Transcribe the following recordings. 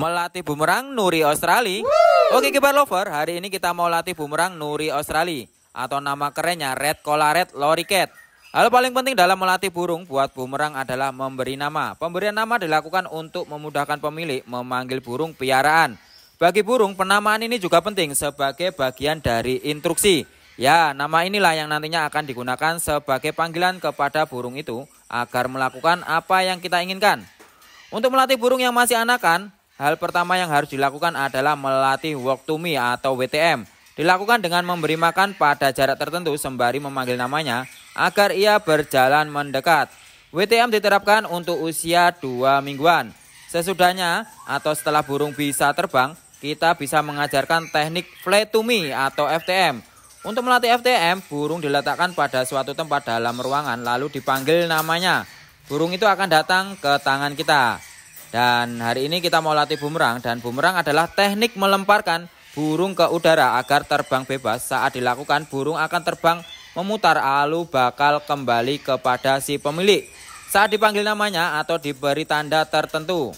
melatih bumerang Nuri Australia. Oke kibar lover, hari ini kita mau latih bumerang Nuri Australia atau nama kerennya Red Collared Loriket. Hal paling penting dalam melatih burung buat bumerang adalah memberi nama. Pemberian nama dilakukan untuk memudahkan pemilik memanggil burung piaraan. Bagi burung, penamaan ini juga penting sebagai bagian dari instruksi. Ya, nama inilah yang nantinya akan digunakan sebagai panggilan kepada burung itu agar melakukan apa yang kita inginkan. Untuk melatih burung yang masih anakan, Hal pertama yang harus dilakukan adalah melatih walk to me atau WTM. Dilakukan dengan memberi makan pada jarak tertentu sembari memanggil namanya agar ia berjalan mendekat. WTM diterapkan untuk usia 2 mingguan. Sesudahnya atau setelah burung bisa terbang, kita bisa mengajarkan teknik fly to me atau FTM. Untuk melatih FTM, burung diletakkan pada suatu tempat dalam ruangan lalu dipanggil namanya. Burung itu akan datang ke tangan kita. Dan hari ini kita mau latih bumerang dan bumerang adalah teknik melemparkan burung ke udara agar terbang bebas. Saat dilakukan burung akan terbang memutar alu bakal kembali kepada si pemilik. Saat dipanggil namanya atau diberi tanda tertentu.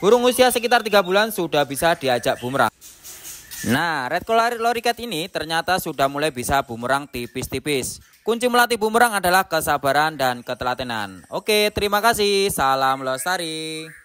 Burung usia sekitar 3 bulan sudah bisa diajak bumerang. Nah, red collar loriket ini ternyata sudah mulai bisa bumerang tipis-tipis. Kunci melatih bumerang adalah kesabaran dan ketelatenan. Oke, terima kasih. Salam lestari.